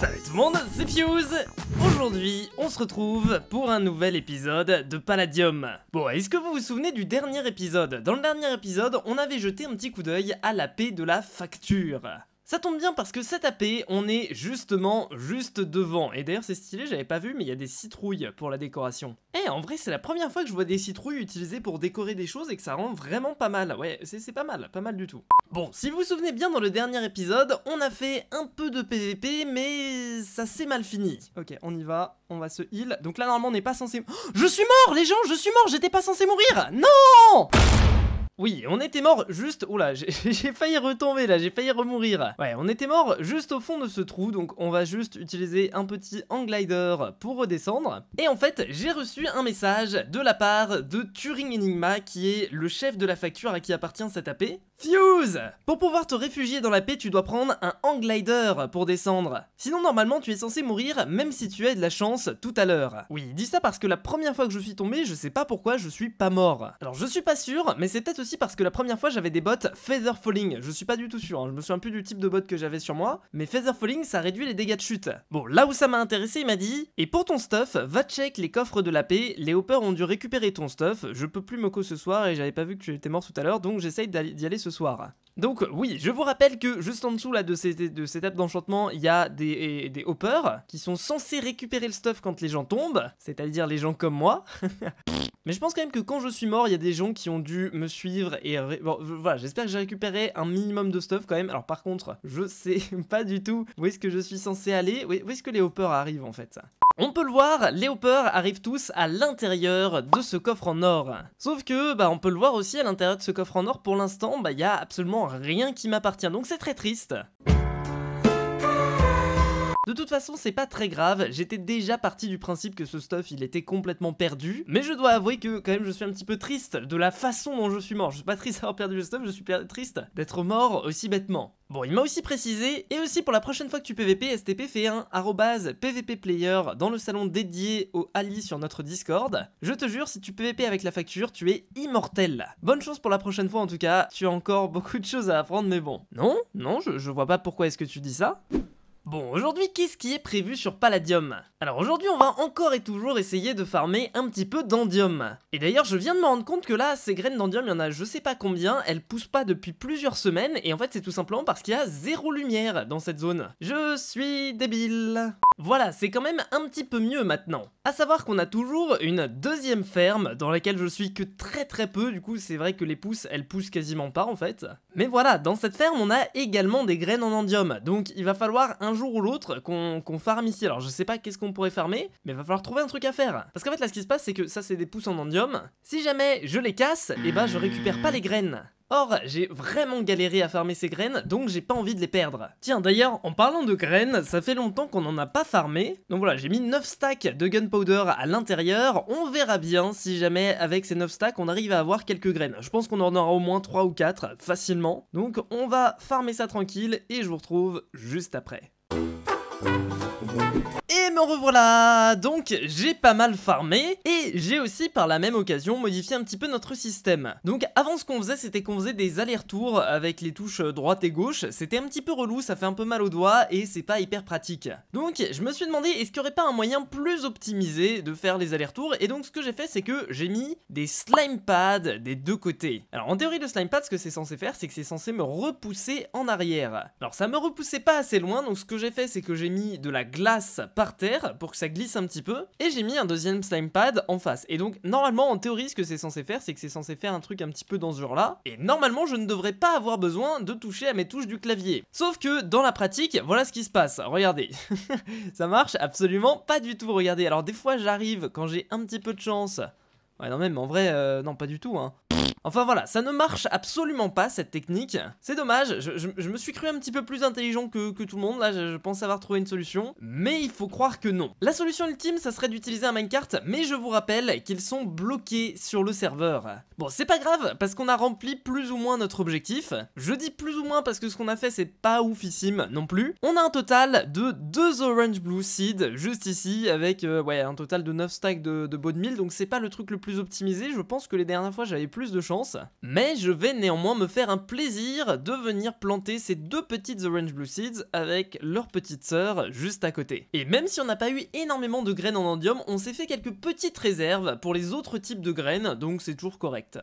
Salut tout le monde, c'est Fuse Aujourd'hui, on se retrouve pour un nouvel épisode de Palladium. Bon, est-ce que vous vous souvenez du dernier épisode Dans le dernier épisode, on avait jeté un petit coup d'œil à la paix de la facture. Ça tombe bien parce que cet AP, on est justement juste devant. Et d'ailleurs, c'est stylé, j'avais pas vu, mais il y a des citrouilles pour la décoration. Eh, en vrai, c'est la première fois que je vois des citrouilles utilisées pour décorer des choses et que ça rend vraiment pas mal. Ouais, c'est pas mal, pas mal du tout. Bon, si vous vous souvenez bien, dans le dernier épisode, on a fait un peu de PVP, mais ça s'est mal fini. Ok, on y va, on va se heal. Donc là, normalement, on n'est pas censé... je suis mort, les gens, je suis mort, j'étais pas censé mourir Non oui, on était mort juste... Oula, j'ai failli retomber là, j'ai failli remourir. Ouais, on était mort juste au fond de ce trou, donc on va juste utiliser un petit glider pour redescendre. Et en fait, j'ai reçu un message de la part de Turing Enigma, qui est le chef de la facture à qui appartient cette AP. Fuse Pour pouvoir te réfugier dans la paix, tu dois prendre un glider pour descendre. Sinon, normalement, tu es censé mourir même si tu as de la chance tout à l'heure. Oui, dis ça parce que la première fois que je suis tombé, je sais pas pourquoi je suis pas mort. Alors, je suis pas sûr, mais c'est peut-être parce que la première fois j'avais des bottes Feather Falling, je suis pas du tout sûr, hein. je me souviens plus du type de bottes que j'avais sur moi, mais Feather Falling ça réduit les dégâts de chute. Bon, là où ça m'a intéressé, il m'a dit « Et pour ton stuff, va check les coffres de la paix, les hoppers ont dû récupérer ton stuff, je peux plus me ce soir et j'avais pas vu que tu étais mort tout à l'heure, donc j'essaye d'y aller ce soir. » Donc euh, oui, je vous rappelle que juste en dessous là de ces, de d'enchantement, il y a des, des hoppers qui sont censés récupérer le stuff quand les gens tombent, c'est-à-dire les gens comme moi. Mais je pense quand même que quand je suis mort, il y a des gens qui ont dû me suivre et... Bon, voilà, j'espère que j'ai récupéré un minimum de stuff quand même. Alors par contre, je sais pas du tout où est-ce que je suis censé aller, où est-ce que les hoppers arrivent en fait on peut le voir, les hoppers arrivent tous à l'intérieur de ce coffre en or. Sauf que, bah, on peut le voir aussi à l'intérieur de ce coffre en or, pour l'instant, bah, il a absolument rien qui m'appartient, donc c'est très triste. De toute façon, c'est pas très grave, j'étais déjà parti du principe que ce stuff, il était complètement perdu, mais je dois avouer que quand même je suis un petit peu triste de la façon dont je suis mort. Je suis pas triste d'avoir perdu le stuff, je suis triste d'être mort aussi bêtement. Bon, il m'a aussi précisé, et aussi pour la prochaine fois que tu PVP, STP fait un player dans le salon dédié au Ali sur notre Discord. Je te jure, si tu PVP avec la facture, tu es immortel. Bonne chance pour la prochaine fois en tout cas, tu as encore beaucoup de choses à apprendre, mais bon. Non, non, je, je vois pas pourquoi est-ce que tu dis ça. Bon, aujourd'hui, qu'est-ce qui est prévu sur Palladium Alors aujourd'hui, on va encore et toujours essayer de farmer un petit peu d'Andium. Et d'ailleurs, je viens de me rendre compte que là, ces graines d'Andium, il y en a je sais pas combien, elles poussent pas depuis plusieurs semaines, et en fait, c'est tout simplement parce qu'il y a zéro lumière dans cette zone. Je suis débile voilà, c'est quand même un petit peu mieux maintenant. À savoir qu'on a toujours une deuxième ferme dans laquelle je suis que très très peu, du coup c'est vrai que les pousses, elles poussent quasiment pas en fait. Mais voilà, dans cette ferme on a également des graines en endium, donc il va falloir un jour ou l'autre qu'on farm farme ici. Alors je sais pas qu'est-ce qu'on pourrait farmer, mais il va falloir trouver un truc à faire. Parce qu'en fait là ce qui se passe c'est que ça c'est des pousses en endium, si jamais je les casse, et eh bah ben, je récupère pas les graines. Or, j'ai vraiment galéré à farmer ces graines, donc j'ai pas envie de les perdre. Tiens, d'ailleurs, en parlant de graines, ça fait longtemps qu'on n'en a pas farmé. Donc voilà, j'ai mis 9 stacks de gunpowder à l'intérieur. On verra bien si jamais, avec ces 9 stacks, on arrive à avoir quelques graines. Je pense qu'on en aura au moins 3 ou 4, facilement. Donc on va farmer ça tranquille, et je vous retrouve juste après. Et me revoilà Donc j'ai pas mal farmé et j'ai aussi par la même occasion modifié un petit peu notre système. Donc avant ce qu'on faisait c'était qu'on faisait des allers-retours avec les touches droite et gauche, c'était un petit peu relou, ça fait un peu mal aux doigts et c'est pas hyper pratique. Donc je me suis demandé est-ce qu'il n'y aurait pas un moyen plus optimisé de faire les allers-retours et donc ce que j'ai fait c'est que j'ai mis des slime pads des deux côtés. Alors en théorie le slime pad ce que c'est censé faire c'est que c'est censé me repousser en arrière. Alors ça me repoussait pas assez loin donc ce que j'ai fait c'est que j'ai mis de la glace par terre pour que ça glisse un petit peu. Et j'ai mis un deuxième slime pad en face. Et donc, normalement, en théorie, ce que c'est censé faire, c'est que c'est censé faire un truc un petit peu dans ce genre-là. Et normalement, je ne devrais pas avoir besoin de toucher à mes touches du clavier. Sauf que, dans la pratique, voilà ce qui se passe. Regardez. ça marche absolument pas du tout, regardez. Alors, des fois, j'arrive, quand j'ai un petit peu de chance... Ouais, non, même, en vrai, euh, non, pas du tout, hein. Enfin voilà, ça ne marche absolument pas cette technique. C'est dommage, je, me suis cru un petit peu plus intelligent que, tout le monde, là je, pense avoir trouvé une solution. Mais il faut croire que non. La solution ultime, ça serait d'utiliser un minecart, mais je vous rappelle qu'ils sont bloqués sur le serveur. Bon, c'est pas grave, parce qu'on a rempli plus ou moins notre objectif. Je dis plus ou moins parce que ce qu'on a fait, c'est pas oufissime non plus. On a un total de 2 Orange Blue seeds, juste ici, avec euh, ouais, un total de 9 stacks de, de de mille, donc c'est pas le truc le plus optimisé. Je pense que les dernières fois, j'avais plus de chance. Mais je vais néanmoins me faire un plaisir de venir planter ces deux petites Orange Blue Seeds avec leur petite sœur juste à côté. Et même si on n'a pas eu énormément de graines en endium, on s'est fait quelques petites réserves pour les autres types de graines, donc c'est toujours correct.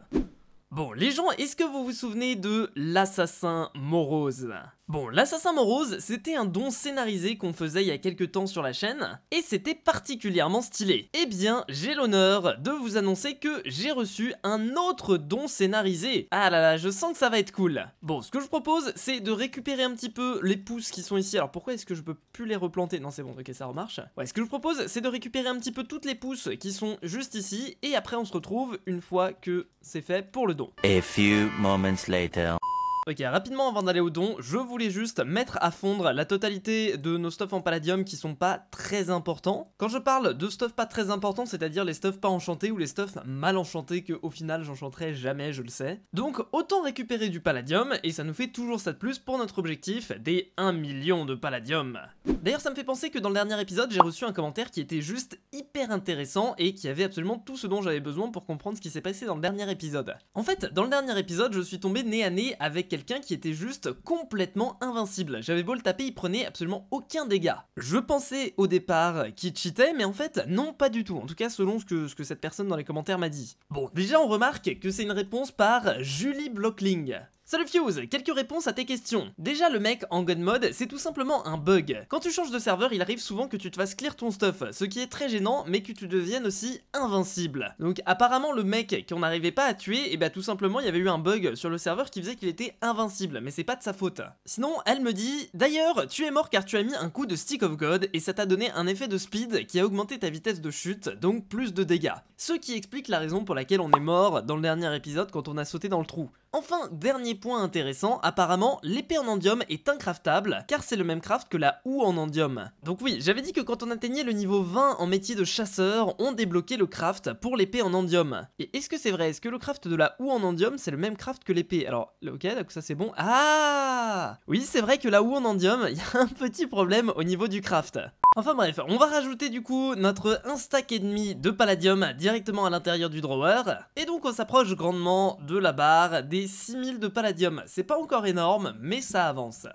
Bon, les gens, est-ce que vous vous souvenez de l'assassin morose Bon, l'Assassin Morose, c'était un don scénarisé qu'on faisait il y a quelques temps sur la chaîne, et c'était particulièrement stylé. Eh bien, j'ai l'honneur de vous annoncer que j'ai reçu un autre don scénarisé. Ah là là, je sens que ça va être cool. Bon, ce que je propose, c'est de récupérer un petit peu les pousses qui sont ici. Alors pourquoi est-ce que je peux plus les replanter Non, c'est bon, ok, ça remarche. Ouais, ce que je propose, c'est de récupérer un petit peu toutes les pousses qui sont juste ici, et après on se retrouve une fois que c'est fait pour le don. A few moments later. Ok, rapidement avant d'aller au don, je voulais juste mettre à fondre la totalité de nos stuffs en palladium qui sont pas très importants. Quand je parle de stuff pas très important, c'est-à-dire les stuffs pas enchantés ou les stuffs mal enchantés que au final j'enchanterai jamais, je le sais. Donc autant récupérer du palladium et ça nous fait toujours ça de plus pour notre objectif des 1 million de palladium. D'ailleurs ça me fait penser que dans le dernier épisode j'ai reçu un commentaire qui était juste hyper intéressant et qui avait absolument tout ce dont j'avais besoin pour comprendre ce qui s'est passé dans le dernier épisode. En fait, dans le dernier épisode, je suis tombé nez à nez avec quelqu'un qui était juste complètement invincible. J'avais beau le taper, il prenait absolument aucun dégât. Je pensais au départ qu'il cheatait, mais en fait, non, pas du tout. En tout cas, selon ce que, ce que cette personne dans les commentaires m'a dit. Bon, déjà, on remarque que c'est une réponse par Julie Blockling. Salut Fuse, quelques réponses à tes questions. Déjà le mec en god mode, c'est tout simplement un bug. Quand tu changes de serveur, il arrive souvent que tu te fasses clear ton stuff, ce qui est très gênant, mais que tu deviennes aussi invincible. Donc apparemment le mec qu'on n'arrivait pas à tuer, et eh bah ben, tout simplement il y avait eu un bug sur le serveur qui faisait qu'il était invincible, mais c'est pas de sa faute. Sinon, elle me dit « D'ailleurs, tu es mort car tu as mis un coup de Stick of God et ça t'a donné un effet de speed qui a augmenté ta vitesse de chute, donc plus de dégâts. » Ce qui explique la raison pour laquelle on est mort dans le dernier épisode quand on a sauté dans le trou. Enfin, dernier point intéressant, apparemment, l'épée en endium est incraftable, car c'est le même craft que la houe en endium. Donc oui, j'avais dit que quand on atteignait le niveau 20 en métier de chasseur, on débloquait le craft pour l'épée en endium. Et est-ce que c'est vrai Est-ce que le craft de la houe en endium, c'est le même craft que l'épée Alors, ok, donc ça c'est bon. Ah Oui, c'est vrai que la houe en endium, il y a un petit problème au niveau du craft. Enfin bref, on va rajouter du coup notre 1 stack et demi de palladium directement à l'intérieur du drawer. Et donc on s'approche grandement de la barre des 6000 de palladium. C'est pas encore énorme, mais ça avance.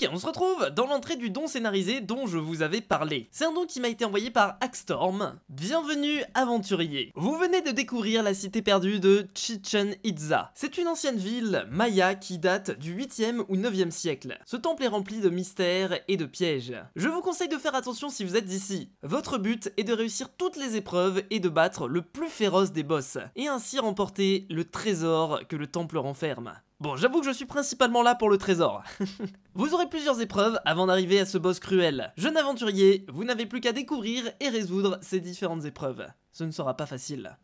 Ok, on se retrouve dans l'entrée du don scénarisé dont je vous avais parlé. C'est un don qui m'a été envoyé par Axtorm. Bienvenue aventurier. Vous venez de découvrir la cité perdue de Chichen Itza. C'est une ancienne ville maya qui date du 8e ou 9e siècle. Ce temple est rempli de mystères et de pièges. Je vous conseille de faire attention si vous êtes ici. Votre but est de réussir toutes les épreuves et de battre le plus féroce des boss, et ainsi remporter le trésor que le temple renferme. Bon, j'avoue que je suis principalement là pour le trésor. vous aurez plusieurs épreuves avant d'arriver à ce boss cruel. Jeune aventurier, vous n'avez plus qu'à découvrir et résoudre ces différentes épreuves. Ce ne sera pas facile.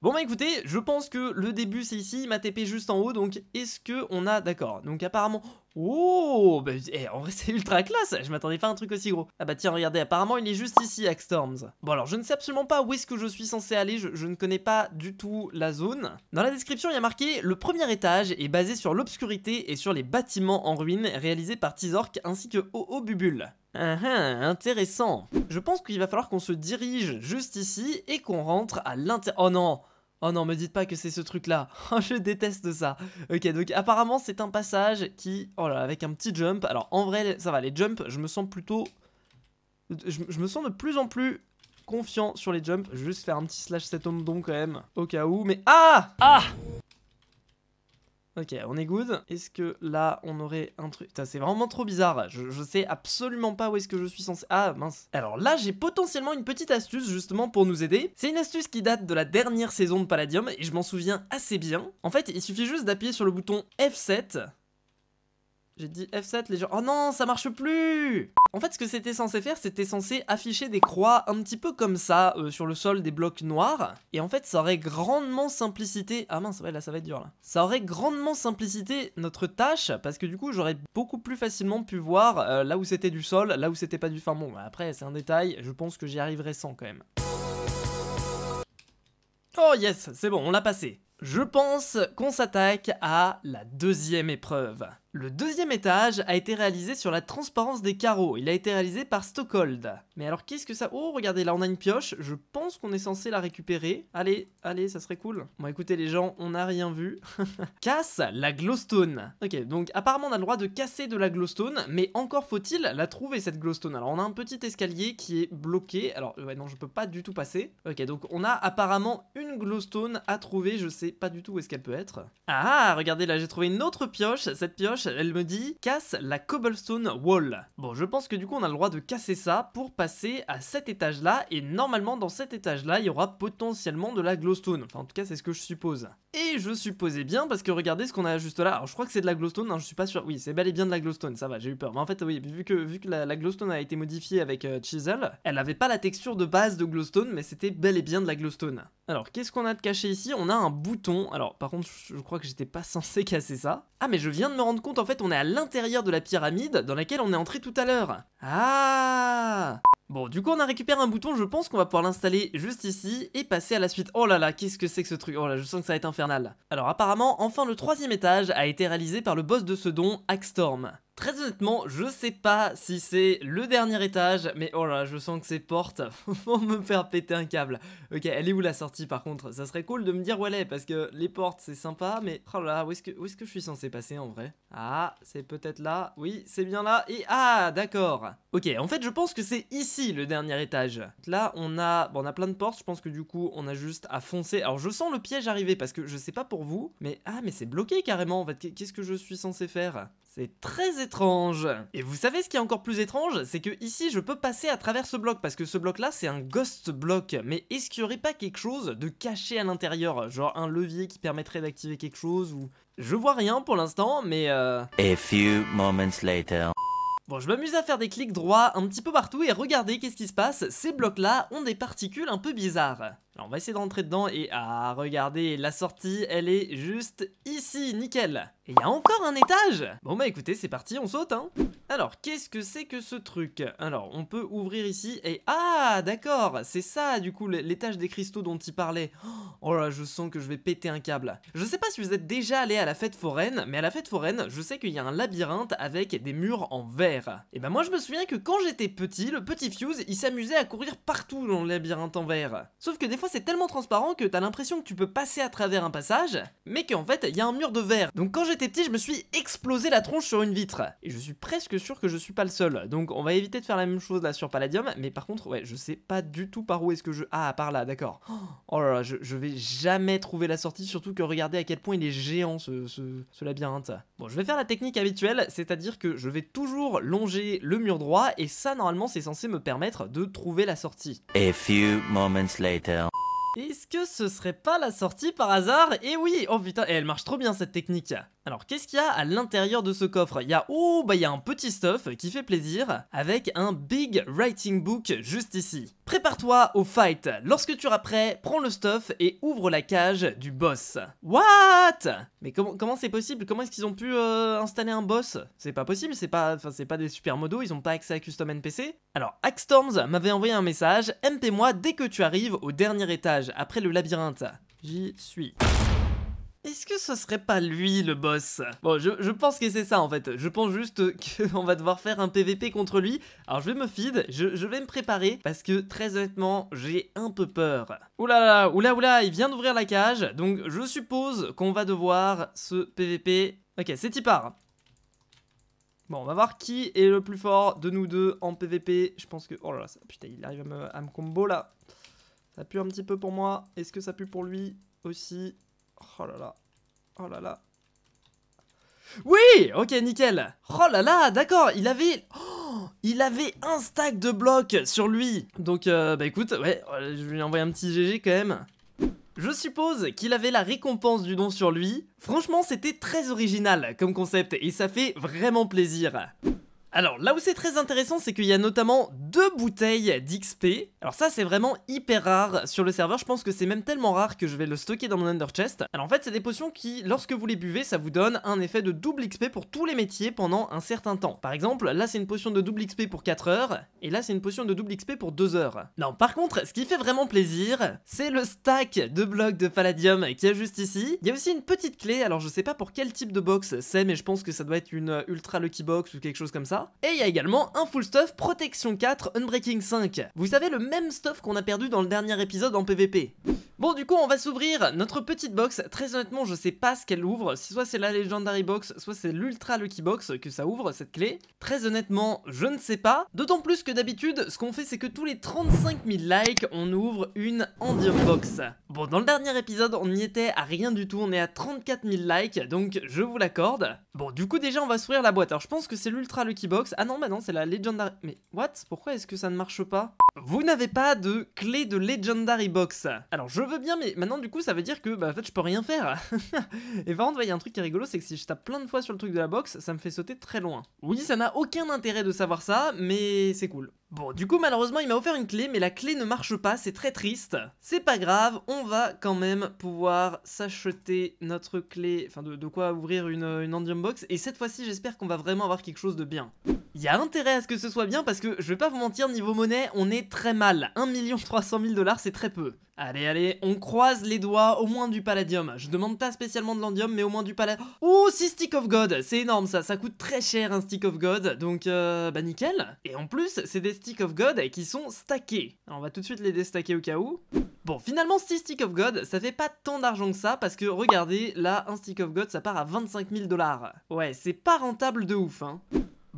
Bon bah écoutez, je pense que le début c'est ici, ma TP juste en haut, donc est-ce que on a... D'accord, donc apparemment... Oh bah, eh, En vrai c'est ultra classe, je m'attendais pas à un truc aussi gros. Ah bah tiens, regardez, apparemment il est juste ici, Axtorms. Bon alors, je ne sais absolument pas où est-ce que je suis censé aller, je, ne connais pas du tout la zone. Dans la description, il y a marqué « Le premier étage est basé sur l'obscurité et sur les bâtiments en ruine réalisés par Tizork ainsi que Oh Bubule ». Ah, ah intéressant. Je pense qu'il va falloir qu'on se dirige juste ici et qu'on rentre à l'intérieur... Oh non Oh non, me dites pas que c'est ce truc-là. je déteste ça. Ok, donc apparemment, c'est un passage qui... Oh là, avec un petit jump. Alors, en vrai, ça va, les jumps, je me sens plutôt... Je, me sens de plus en plus confiant sur les jumps. Je juste faire un petit slash cet homme quand même, au cas où. Mais... Ah Ah Ok, on est good. Est-ce que là, on aurait un truc... c'est vraiment trop bizarre. Je, je, sais absolument pas où est-ce que je suis censé... Ah, mince. Alors là, j'ai potentiellement une petite astuce, justement, pour nous aider. C'est une astuce qui date de la dernière saison de Palladium, et je m'en souviens assez bien. En fait, il suffit juste d'appuyer sur le bouton F7, j'ai dit F7, les gens... Oh non, ça marche plus En fait, ce que c'était censé faire, c'était censé afficher des croix un petit peu comme ça, euh, sur le sol des blocs noirs. Et en fait, ça aurait grandement simplicité... Ah mince, ouais, là, ça va être dur, là. Ça aurait grandement simplicité notre tâche, parce que du coup, j'aurais beaucoup plus facilement pu voir euh, là où c'était du sol, là où c'était pas du... fin. bon, après, c'est un détail, je pense que j'y arriverai sans, quand même. Oh yes, c'est bon, on l'a passé. Je pense qu'on s'attaque à la deuxième épreuve. Le deuxième étage a été réalisé sur la transparence des carreaux. Il a été réalisé par Stockhold Mais alors qu'est-ce que ça... Oh, regardez, là on a une pioche. Je pense qu'on est censé la récupérer. Allez, allez, ça serait cool. Bon, écoutez les gens, on n'a rien vu. Casse la glowstone. Ok, donc apparemment on a le droit de casser de la glowstone, mais encore faut-il la trouver cette glowstone. Alors on a un petit escalier qui est bloqué. Alors, ouais, non, je peux pas du tout passer. Ok, donc on a apparemment une glowstone à trouver. Je sais pas du tout où est-ce qu'elle peut être. Ah, regardez, là j'ai trouvé une autre pioche. Cette pioche elle me dit casse la cobblestone wall. Bon, je pense que du coup on a le droit de casser ça pour passer à cet étage là et normalement dans cet étage là il y aura potentiellement de la glowstone. Enfin en tout cas c'est ce que je suppose. Et je supposais bien parce que regardez ce qu'on a juste là. Alors je crois que c'est de la glowstone, hein, je suis pas sûr. Oui c'est bel et bien de la glowstone, ça va j'ai eu peur. Mais en fait oui vu que, vu que la, glowstone a été modifiée avec euh, chisel, elle avait pas la texture de base de glowstone mais c'était bel et bien de la glowstone. Alors qu'est-ce qu'on a de caché ici On a un bouton. Alors par contre je crois que j'étais pas censé casser ça. Ah mais je viens de me rendre compte en fait, on est à l'intérieur de la pyramide dans laquelle on est entré tout à l'heure. Ah Bon, du coup, on a récupéré un bouton, je pense qu'on va pouvoir l'installer juste ici et passer à la suite. Oh là là, qu'est-ce que c'est que ce truc Oh là, je sens que ça va être infernal. Alors apparemment, enfin, le troisième étage a été réalisé par le boss de ce don, Axtorm. Très honnêtement, je sais pas si c'est le dernier étage, mais oh là, je sens que ces portes vont me faire péter un câble. Ok, elle est où la sortie par contre Ça serait cool de me dire où elle est, parce que les portes c'est sympa, mais oh là, où est-ce que, que je suis censé passer en vrai Ah, c'est peut-être là, oui, c'est bien là, et ah, d'accord. Ok, en fait je pense que c'est ici le dernier étage. Là, on a, on a plein de portes, je pense que du coup on a juste à foncer. Alors je sens le piège arriver, parce que je sais pas pour vous, mais ah, mais c'est bloqué carrément en fait, qu'est-ce que je suis censé faire c'est très étrange. Et vous savez ce qui est encore plus étrange C'est que ici, je peux passer à travers ce bloc, parce que ce bloc-là, c'est un ghost block. Mais est-ce qu'il n'y aurait pas quelque chose de caché à l'intérieur Genre un levier qui permettrait d'activer quelque chose ou... Je vois rien pour l'instant, mais... Euh, few moments later. Bon, je m'amuse à faire des clics droits un petit peu partout et regardez qu'est-ce qui se passe, ces blocs-là ont des particules un peu bizarres. Alors on va essayer de rentrer dedans et ah regardez la sortie elle est juste ici nickel Et il y a encore un étage Bon bah écoutez c'est parti on saute hein Alors qu'est-ce que c'est que ce truc Alors on peut ouvrir ici et ah d'accord c'est ça du coup l'étage des cristaux dont il parlait oh, oh là je sens que je vais péter un câble Je sais pas si vous êtes déjà allé à la fête foraine mais à la fête foraine je sais qu'il y a un labyrinthe avec des murs en verre Et bah moi je me souviens que quand j'étais petit le petit Fuse il s'amusait à courir partout dans le labyrinthe en verre Sauf que des fois c'est tellement transparent que t'as l'impression que tu peux passer à travers un passage, mais qu'en fait il y a un mur de verre. Donc quand j'étais petit, je me suis explosé la tronche sur une vitre. Et je suis presque sûr que je suis pas le seul. Donc on va éviter de faire la même chose là sur Palladium, mais par contre, ouais, je sais pas du tout par où est-ce que je... Ah, par là, d'accord. Oh, oh là là, je, vais jamais trouver la sortie, surtout que regardez à quel point il est géant ce, ce, ce labyrinthe. Bon, je vais faire la technique habituelle, c'est-à-dire que je vais toujours longer le mur droit, et ça normalement c'est censé me permettre de trouver la sortie. A few moments later. Est-ce que ce serait pas la sortie par hasard Eh oui Oh putain, eh, elle marche trop bien cette technique alors qu'est-ce qu'il y a à l'intérieur de ce coffre Il y a oh bah il y a un petit stuff qui fait plaisir avec un big writing book juste ici. Prépare-toi au fight. Lorsque tu seras prêt, prends le stuff et ouvre la cage du boss. What Mais comment c'est possible Comment est-ce qu'ils ont pu euh, installer un boss C'est pas possible, c'est pas enfin c'est pas des super modos, ils ont pas accès à custom NPC. Alors Axstorms m'avait envoyé un message, MP moi dès que tu arrives au dernier étage après le labyrinthe. J'y suis. Est-ce que ce serait pas lui le boss Bon, je, pense que c'est ça en fait. Je pense juste qu'on va devoir faire un PVP contre lui. Alors je vais me feed, je, vais me préparer parce que très honnêtement, j'ai un peu peur. Oula là, oula oula, il vient d'ouvrir la cage. Donc je suppose qu'on va devoir ce PVP. Ok, c'est part. Bon, on va voir qui est le plus fort de nous deux en PVP. Je pense que... Oh là là, putain, il arrive à me combo là. Ça pue un petit peu pour moi. Est-ce que ça pue pour lui aussi Oh là là. Oh là là. Oui Ok, nickel. Oh là là, d'accord, il avait... Oh, il avait un stack de blocs sur lui. Donc, euh, bah écoute, ouais, euh, je lui ai un petit GG quand même. Je suppose qu'il avait la récompense du don sur lui. Franchement, c'était très original comme concept et ça fait vraiment plaisir. Alors là où c'est très intéressant, c'est qu'il y a notamment deux bouteilles d'XP. Alors ça c'est vraiment hyper rare sur le serveur, je pense que c'est même tellement rare que je vais le stocker dans mon under chest. Alors en fait c'est des potions qui, lorsque vous les buvez, ça vous donne un effet de double XP pour tous les métiers pendant un certain temps. Par exemple, là c'est une potion de double XP pour 4 heures, et là c'est une potion de double XP pour 2 heures. Non, par contre, ce qui fait vraiment plaisir, c'est le stack de blocs de palladium qui est juste ici. Il y a aussi une petite clé, alors je sais pas pour quel type de box c'est, mais je pense que ça doit être une ultra lucky box ou quelque chose comme ça et il y a également un full stuff Protection 4 Unbreaking 5. Vous savez le même stuff qu'on a perdu dans le dernier épisode en PvP. Bon du coup on va s'ouvrir notre petite box, très honnêtement je sais pas ce qu'elle ouvre, Si soit c'est la Legendary Box, soit c'est l'Ultra Lucky Box que ça ouvre cette clé, très honnêtement je ne sais pas, d'autant plus que d'habitude ce qu'on fait c'est que tous les 35 000 likes on ouvre une Endium Box. Bon dans le dernier épisode on n'y était à rien du tout, on est à 34 000 likes donc je vous l'accorde. Bon du coup déjà on va s'ouvrir la boîte, alors je pense que c'est l'Ultra Lucky Box, ah non bah non c'est la Legendary... Mais what Pourquoi est-ce que ça ne marche pas Vous n'avez pas de clé de Legendary Box, alors je veux bien, mais maintenant, du coup, ça veut dire que, bah, en fait, je peux rien faire. et par contre, il y a un truc qui est rigolo, c'est que si je tape plein de fois sur le truc de la box ça me fait sauter très loin. Oui, ça n'a aucun intérêt de savoir ça, mais c'est cool. Bon, du coup, malheureusement, il m'a offert une clé, mais la clé ne marche pas, c'est très triste. C'est pas grave, on va quand même pouvoir s'acheter notre clé, enfin de, quoi ouvrir une, une Andium Box, et cette fois-ci, j'espère qu'on va vraiment avoir quelque chose de bien. Il y a intérêt à ce que ce soit bien, parce que, je vais pas vous mentir, niveau monnaie, on est très mal. 1 300 000 dollars, c'est très peu. Allez, allez, on croise les doigts, au moins du palladium. Je demande pas spécialement de l'andium, mais au moins du palladium. Oh, 6 Stick of God C'est énorme ça, ça coûte très cher un Stick of God, donc euh, bah nickel. Et en plus, c'est des Stick of God et qui sont stackés. on va tout de suite les déstacker au cas où. Bon, finalement 6 Stick of God, ça fait pas tant d'argent que ça, parce que regardez, là, un Stick of God, ça part à 25 000 dollars. Ouais, c'est pas rentable de ouf, hein.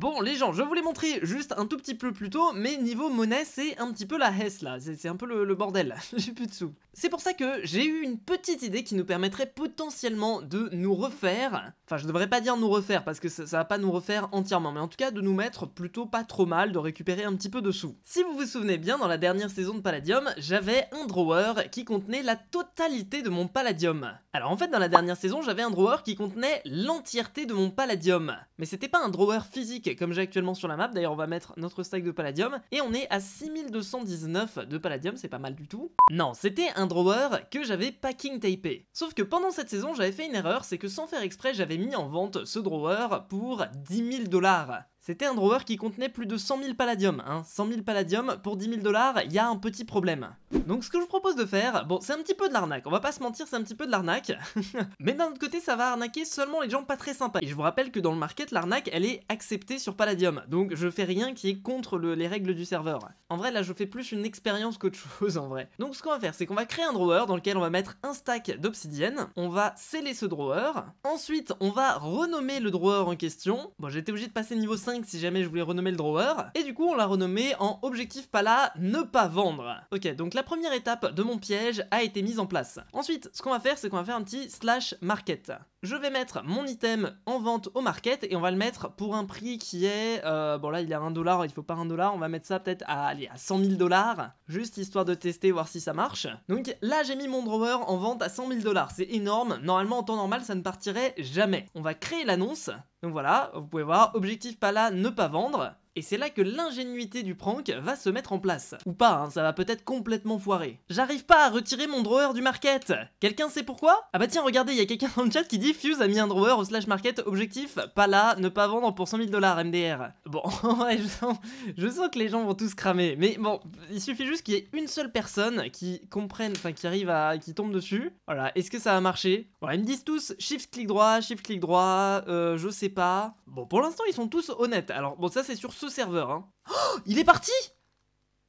Bon les gens, je vous l'ai montré juste un tout petit peu plus tôt, mais niveau monnaie c'est un petit peu la hesse là, c'est un peu le, bordel, j'ai plus de sous. C'est pour ça que j'ai eu une petite idée qui nous permettrait potentiellement de nous refaire, enfin je devrais pas dire nous refaire parce que ça, ça va pas nous refaire entièrement, mais en tout cas de nous mettre plutôt pas trop mal, de récupérer un petit peu de sous. Si vous vous souvenez bien, dans la dernière saison de Palladium, j'avais un drawer qui contenait la totalité de mon Palladium. Alors en fait dans la dernière saison j'avais un drawer qui contenait l'entièreté de mon Palladium, mais c'était pas un drawer physique comme j'ai actuellement sur la map. D'ailleurs, on va mettre notre stack de palladium. Et on est à 6219 de palladium, c'est pas mal du tout. Non, c'était un drawer que j'avais packing tapé. Sauf que pendant cette saison, j'avais fait une erreur, c'est que sans faire exprès, j'avais mis en vente ce drawer pour 10 000 dollars. C'était un drawer qui contenait plus de 100 000 palladium, 100 hein. 000 palladium, pour 10 000 dollars, il y a un petit problème. Donc ce que je vous propose de faire, bon c'est un petit peu de l'arnaque, on va pas se mentir, c'est un petit peu de l'arnaque. Mais d'un autre côté, ça va arnaquer seulement les gens pas très sympas. Et je vous rappelle que dans le market, l'arnaque, elle est acceptée sur palladium. Donc je fais rien qui est contre les règles du serveur. En vrai, là je fais plus une expérience qu'autre chose en vrai. Donc ce qu'on va faire, c'est qu'on va créer un drawer dans lequel on va mettre un stack d'obsidienne, on va sceller ce drawer, ensuite on va renommer le drawer en question. Bon j'ai été obligé de passer niveau 5 si jamais je voulais renommer le drawer. Et du coup, on l'a renommé en objectif Pala, ne pas vendre. Ok, donc la première étape de mon piège a été mise en place. Ensuite, ce qu'on va faire, c'est qu'on va faire un petit slash market. Je vais mettre mon item en vente au market et on va le mettre pour un prix qui est... Euh, bon là il est à 1 dollar, il faut pas 1 dollar, on va mettre ça peut-être à, à 100 000 dollars, juste histoire de tester, voir si ça marche. Donc là j'ai mis mon drawer en vente à 100 000 dollars, c'est énorme, normalement en temps normal ça ne partirait jamais. On va créer l'annonce, donc voilà, vous pouvez voir, objectif pas là, ne pas vendre. Et c'est là que l'ingénuité du prank va se mettre en place. Ou pas, hein, ça va peut-être complètement foirer. J'arrive pas à retirer mon drawer du market Quelqu'un sait pourquoi Ah bah tiens, regardez, il y a quelqu'un dans le chat qui dit Fuse a mis un drawer au slash market, objectif, pas là, ne pas vendre pour 100 000 dollars MDR. Bon, ouais je sens, je sens que les gens vont tous cramer, mais bon, il suffit juste qu'il y ait une seule personne qui comprenne, enfin qui arrive à, qui tombe dessus. Voilà, est-ce que ça a marché Voilà, ils me disent tous shift clic droit, shift clic droit, euh, je sais pas. Bon, pour l'instant, ils sont tous honnêtes. Alors bon, ça c'est sur serveur. Hein. Oh, il est parti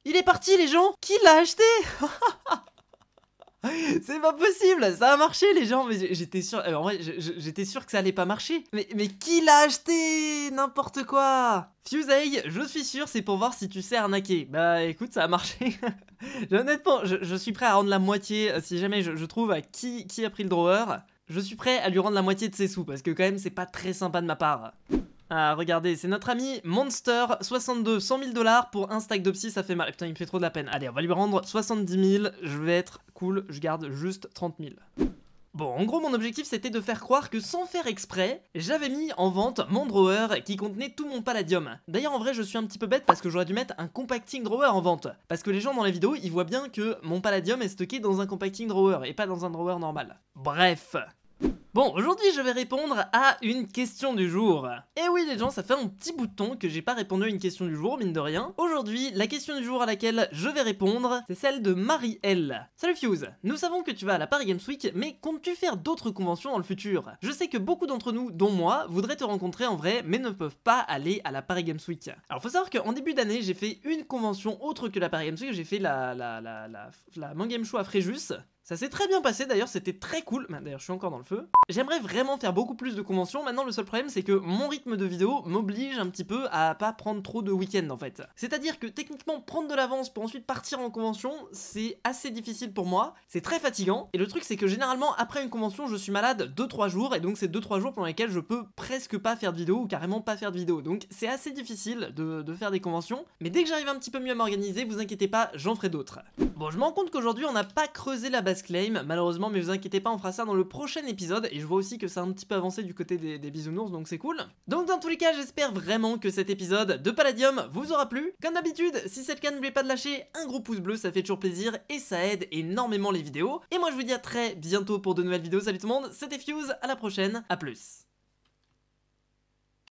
Il est parti les gens Qui l'a acheté C'est pas possible, ça a marché les gens, mais j'étais sûr, en j'étais sûr que ça allait pas marcher. Mais, mais qui l'a acheté N'importe quoi Fusei, je suis sûr, c'est pour voir si tu sais arnaquer. Bah écoute, ça a marché. Honnêtement, je, je, suis prêt à rendre la moitié, euh, si jamais je, trouve à qui, qui a pris le drawer, je suis prêt à lui rendre la moitié de ses sous, parce que quand même, c'est pas très sympa de ma part. Ah, regardez, c'est notre ami Monster, 62, 100 000 dollars pour un stack d'opsy, ça fait mal. Putain, il me fait trop de la peine. Allez, on va lui rendre 70 000, je vais être cool, je garde juste 30 000. Bon, en gros, mon objectif c'était de faire croire que sans faire exprès, j'avais mis en vente mon drawer qui contenait tout mon palladium. D'ailleurs, en vrai, je suis un petit peu bête parce que j'aurais dû mettre un compacting drawer en vente. Parce que les gens dans la vidéo, ils voient bien que mon palladium est stocké dans un compacting drawer et pas dans un drawer normal. Bref, Bon, aujourd'hui je vais répondre à une question du jour. Et eh oui les gens, ça fait un petit bout de temps que j'ai pas répondu à une question du jour, mine de rien. Aujourd'hui, la question du jour à laquelle je vais répondre, c'est celle de Marie L. Salut Fuse, nous savons que tu vas à la Paris Games Week, mais comptes-tu faire d'autres conventions dans le futur Je sais que beaucoup d'entre nous, dont moi, voudraient te rencontrer en vrai, mais ne peuvent pas aller à la Paris Games Week. Alors faut savoir qu'en début d'année, j'ai fait une convention autre que la Paris Games Week, j'ai fait la, la, la, la, la Game Show à Fréjus, ça s'est très bien passé d'ailleurs, c'était très cool. Bah, d'ailleurs, je suis encore dans le feu. J'aimerais vraiment faire beaucoup plus de conventions. Maintenant, le seul problème, c'est que mon rythme de vidéo m'oblige un petit peu à pas prendre trop de week-end en fait. C'est-à-dire que techniquement, prendre de l'avance pour ensuite partir en convention, c'est assez difficile pour moi. C'est très fatigant. Et le truc, c'est que généralement, après une convention, je suis malade 2-3 jours. Et donc, c'est 2-3 jours pendant lesquels je peux presque pas faire de vidéo ou carrément pas faire de vidéo. Donc, c'est assez difficile de, de faire des conventions. Mais dès que j'arrive un petit peu mieux à m'organiser, vous inquiétez pas, j'en ferai d'autres. Bon, je me rends compte qu'aujourd'hui, on n'a pas creusé la base Claim, malheureusement, mais vous inquiétez pas, on fera ça dans le prochain épisode, et je vois aussi que ça a un petit peu avancé du côté des, des bisounours, donc c'est cool. Donc dans tous les cas, j'espère vraiment que cet épisode de Palladium vous aura plu. Comme d'habitude, si c'est le cas, n'oubliez pas de lâcher un gros pouce bleu, ça fait toujours plaisir, et ça aide énormément les vidéos. Et moi, je vous dis à très bientôt pour de nouvelles vidéos, salut tout le monde, c'était Fuse, à la prochaine, à plus.